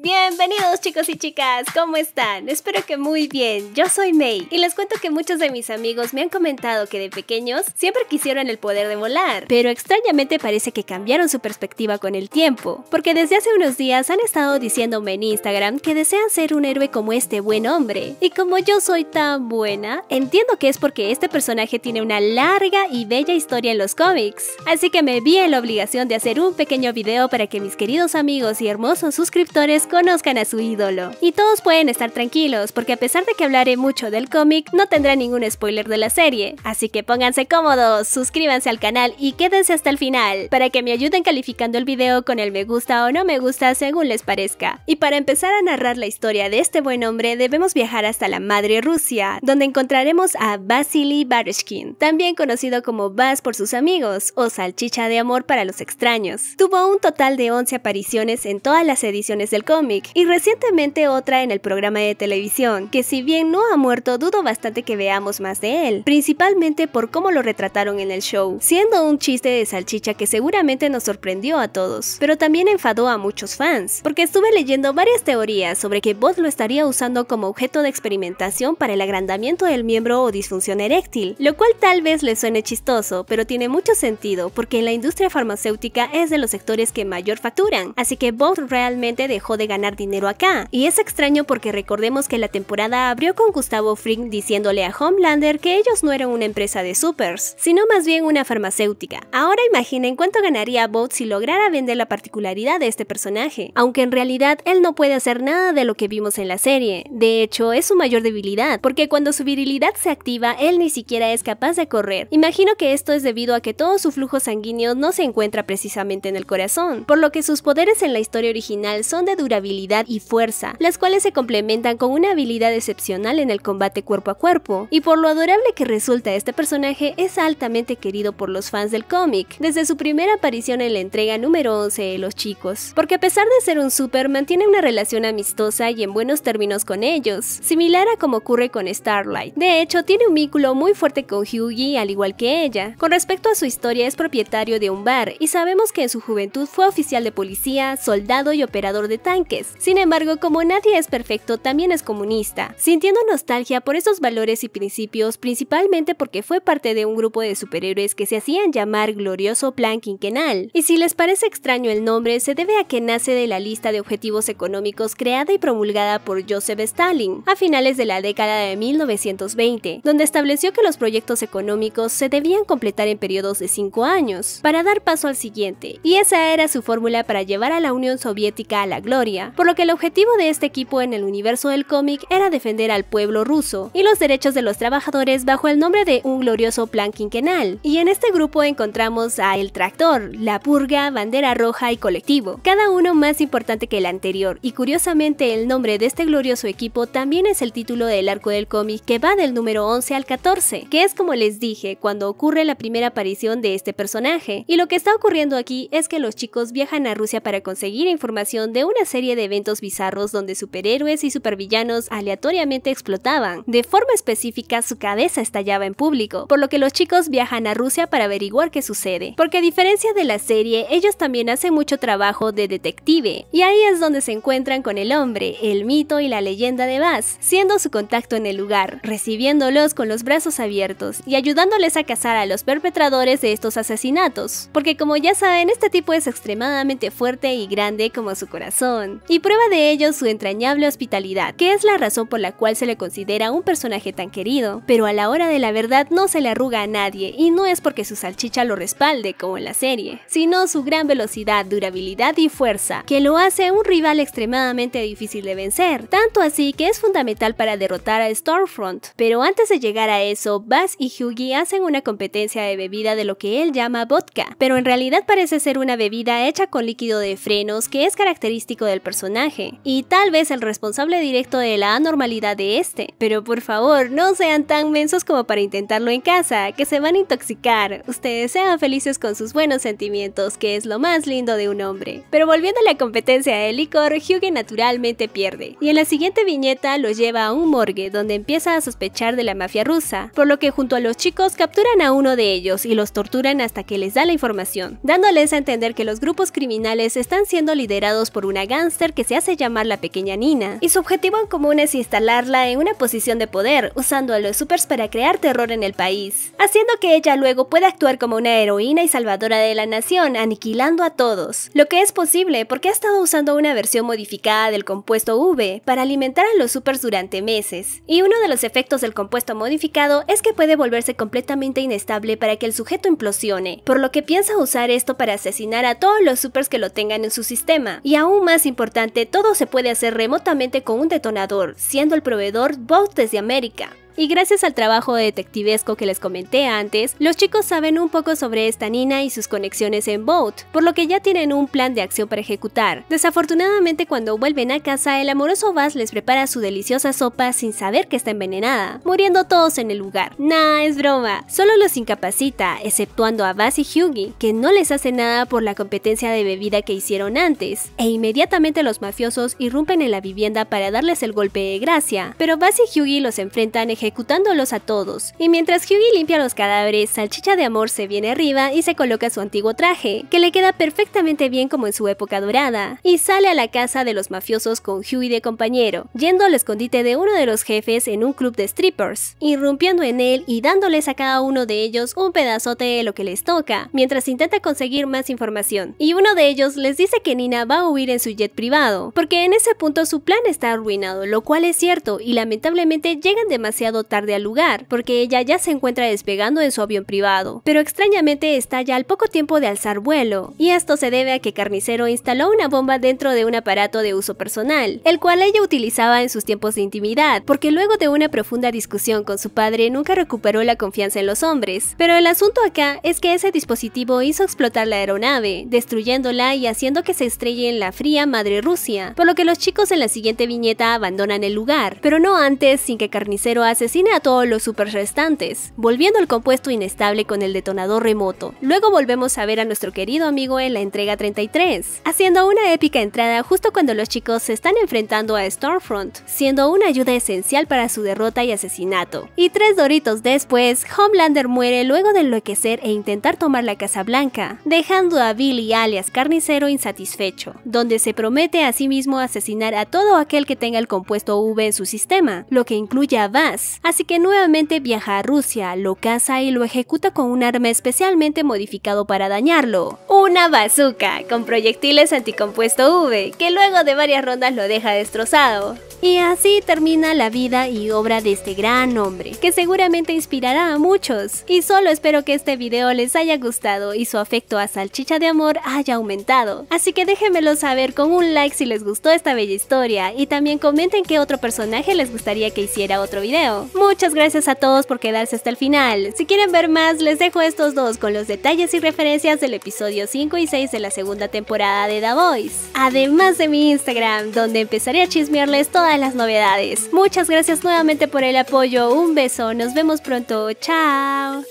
Bienvenidos chicos y chicas, ¿cómo están? Espero que muy bien, yo soy May y les cuento que muchos de mis amigos me han comentado que de pequeños siempre quisieron el poder de volar, pero extrañamente parece que cambiaron su perspectiva con el tiempo, porque desde hace unos días han estado diciéndome en Instagram que desean ser un héroe como este buen hombre, y como yo soy tan buena, entiendo que es porque este personaje tiene una larga y bella historia en los cómics, así que me vi en la obligación de hacer un pequeño video para que mis queridos amigos y hermosos suscriptores conozcan a su ídolo. Y todos pueden estar tranquilos, porque a pesar de que hablaré mucho del cómic, no tendrá ningún spoiler de la serie. Así que pónganse cómodos, suscríbanse al canal y quédense hasta el final, para que me ayuden calificando el video con el me gusta o no me gusta según les parezca. Y para empezar a narrar la historia de este buen hombre, debemos viajar hasta la madre Rusia, donde encontraremos a Vasily Barishkin, también conocido como Vas por sus amigos, o Salchicha de Amor para los extraños. Tuvo un total de 11 apariciones en todas las ediciones del cómic, y recientemente otra en el programa de televisión, que si bien no ha muerto, dudo bastante que veamos más de él, principalmente por cómo lo retrataron en el show, siendo un chiste de salchicha que seguramente nos sorprendió a todos, pero también enfadó a muchos fans, porque estuve leyendo varias teorías sobre que Bot lo estaría usando como objeto de experimentación para el agrandamiento del miembro o disfunción eréctil, lo cual tal vez le suene chistoso, pero tiene mucho sentido porque en la industria farmacéutica es de los sectores que mayor facturan, así que Bot realmente dejó de ganar dinero acá. Y es extraño porque recordemos que la temporada abrió con Gustavo Fring diciéndole a Homelander que ellos no eran una empresa de supers, sino más bien una farmacéutica. Ahora imaginen cuánto ganaría Boat si lograra vender la particularidad de este personaje, aunque en realidad él no puede hacer nada de lo que vimos en la serie. De hecho, es su mayor debilidad, porque cuando su virilidad se activa, él ni siquiera es capaz de correr. Imagino que esto es debido a que todo su flujo sanguíneo no se encuentra precisamente en el corazón, por lo que sus poderes en la historia original son de duración habilidad y fuerza, las cuales se complementan con una habilidad excepcional en el combate cuerpo a cuerpo. Y por lo adorable que resulta este personaje, es altamente querido por los fans del cómic, desde su primera aparición en la entrega número 11 de Los Chicos, porque a pesar de ser un super, mantiene una relación amistosa y en buenos términos con ellos, similar a como ocurre con Starlight. De hecho, tiene un vínculo muy fuerte con Hughie, al igual que ella. Con respecto a su historia, es propietario de un bar, y sabemos que en su juventud fue oficial de policía, soldado y operador de tal. Sin embargo, como nadie es perfecto, también es comunista, sintiendo nostalgia por esos valores y principios, principalmente porque fue parte de un grupo de superhéroes que se hacían llamar Glorioso Plan Quinquenal. Y si les parece extraño el nombre, se debe a que nace de la lista de objetivos económicos creada y promulgada por Joseph Stalin a finales de la década de 1920, donde estableció que los proyectos económicos se debían completar en periodos de 5 años, para dar paso al siguiente, y esa era su fórmula para llevar a la Unión Soviética a la gloria por lo que el objetivo de este equipo en el universo del cómic era defender al pueblo ruso y los derechos de los trabajadores bajo el nombre de un glorioso plan quinquenal. Y en este grupo encontramos a El Tractor, La Purga, Bandera Roja y Colectivo, cada uno más importante que el anterior, y curiosamente el nombre de este glorioso equipo también es el título del arco del cómic que va del número 11 al 14, que es como les dije, cuando ocurre la primera aparición de este personaje. Y lo que está ocurriendo aquí es que los chicos viajan a Rusia para conseguir información de una serie serie de eventos bizarros donde superhéroes y supervillanos aleatoriamente explotaban. De forma específica, su cabeza estallaba en público, por lo que los chicos viajan a Rusia para averiguar qué sucede. Porque a diferencia de la serie, ellos también hacen mucho trabajo de detective, y ahí es donde se encuentran con el hombre, el mito y la leyenda de Baz, siendo su contacto en el lugar, recibiéndolos con los brazos abiertos y ayudándoles a cazar a los perpetradores de estos asesinatos. Porque como ya saben, este tipo es extremadamente fuerte y grande como su corazón y prueba de ello su entrañable hospitalidad, que es la razón por la cual se le considera un personaje tan querido, pero a la hora de la verdad no se le arruga a nadie y no es porque su salchicha lo respalde como en la serie, sino su gran velocidad, durabilidad y fuerza, que lo hace un rival extremadamente difícil de vencer, tanto así que es fundamental para derrotar a Stormfront. Pero antes de llegar a eso, Bass y Hughie hacen una competencia de bebida de lo que él llama vodka, pero en realidad parece ser una bebida hecha con líquido de frenos que es característico del personaje, y tal vez el responsable directo de la anormalidad de este. Pero por favor, no sean tan mensos como para intentarlo en casa, que se van a intoxicar. Ustedes sean felices con sus buenos sentimientos, que es lo más lindo de un hombre. Pero volviendo a la competencia de licor, Hugue naturalmente pierde, y en la siguiente viñeta lo lleva a un morgue donde empieza a sospechar de la mafia rusa, por lo que junto a los chicos capturan a uno de ellos y los torturan hasta que les da la información, dándoles a entender que los grupos criminales están siendo liderados por una que se hace llamar la pequeña Nina, y su objetivo en común es instalarla en una posición de poder, usando a los supers para crear terror en el país, haciendo que ella luego pueda actuar como una heroína y salvadora de la nación, aniquilando a todos, lo que es posible porque ha estado usando una versión modificada del compuesto V para alimentar a los supers durante meses, y uno de los efectos del compuesto modificado es que puede volverse completamente inestable para que el sujeto implosione, por lo que piensa usar esto para asesinar a todos los supers que lo tengan en su sistema, y aún más importante importante, todo se puede hacer remotamente con un detonador, siendo el proveedor Both desde América y gracias al trabajo detectivesco que les comenté antes, los chicos saben un poco sobre esta Nina y sus conexiones en Boat, por lo que ya tienen un plan de acción para ejecutar. Desafortunadamente cuando vuelven a casa, el amoroso Bass les prepara su deliciosa sopa sin saber que está envenenada, muriendo todos en el lugar. Nah, es broma, solo los incapacita, exceptuando a Bass y Hughie, que no les hace nada por la competencia de bebida que hicieron antes, e inmediatamente los mafiosos irrumpen en la vivienda para darles el golpe de gracia, pero Bass y Hughie los enfrentan ejecutando ejecutándolos a todos. Y mientras Hughie limpia los cadáveres, Salchicha de Amor se viene arriba y se coloca su antiguo traje, que le queda perfectamente bien como en su época dorada, y sale a la casa de los mafiosos con Hughie de compañero, yendo al escondite de uno de los jefes en un club de strippers, irrumpiendo en él y dándoles a cada uno de ellos un pedazote de lo que les toca, mientras intenta conseguir más información. Y uno de ellos les dice que Nina va a huir en su jet privado, porque en ese punto su plan está arruinado, lo cual es cierto, y lamentablemente llegan demasiado tarde al lugar, porque ella ya se encuentra despegando en su avión privado, pero extrañamente está ya al poco tiempo de alzar vuelo, y esto se debe a que Carnicero instaló una bomba dentro de un aparato de uso personal, el cual ella utilizaba en sus tiempos de intimidad, porque luego de una profunda discusión con su padre nunca recuperó la confianza en los hombres, pero el asunto acá es que ese dispositivo hizo explotar la aeronave, destruyéndola y haciendo que se estrelle en la fría madre Rusia, por lo que los chicos en la siguiente viñeta abandonan el lugar, pero no antes sin que Carnicero asesina a todos los super restantes, volviendo el compuesto inestable con el detonador remoto. Luego volvemos a ver a nuestro querido amigo en la entrega 33, haciendo una épica entrada justo cuando los chicos se están enfrentando a Stormfront, siendo una ayuda esencial para su derrota y asesinato. Y tres doritos después, Homelander muere luego de enloquecer e intentar tomar la Casa Blanca, dejando a Billy alias Carnicero insatisfecho, donde se promete a sí mismo asesinar a todo aquel que tenga el compuesto V en su sistema, lo que incluye a Vaz, Así que nuevamente viaja a Rusia, lo caza y lo ejecuta con un arma especialmente modificado para dañarlo una bazooka con proyectiles anticompuesto V, que luego de varias rondas lo deja destrozado. Y así termina la vida y obra de este gran hombre, que seguramente inspirará a muchos. Y solo espero que este video les haya gustado y su afecto a Salchicha de Amor haya aumentado. Así que déjenmelo saber con un like si les gustó esta bella historia y también comenten qué otro personaje les gustaría que hiciera otro video. Muchas gracias a todos por quedarse hasta el final. Si quieren ver más, les dejo estos dos con los detalles y referencias del episodio 5 y 6 de la segunda temporada de The Voice. Además de mi Instagram, donde empezaré a chismearles todas las novedades. Muchas gracias nuevamente por el apoyo, un beso, nos vemos pronto, chao.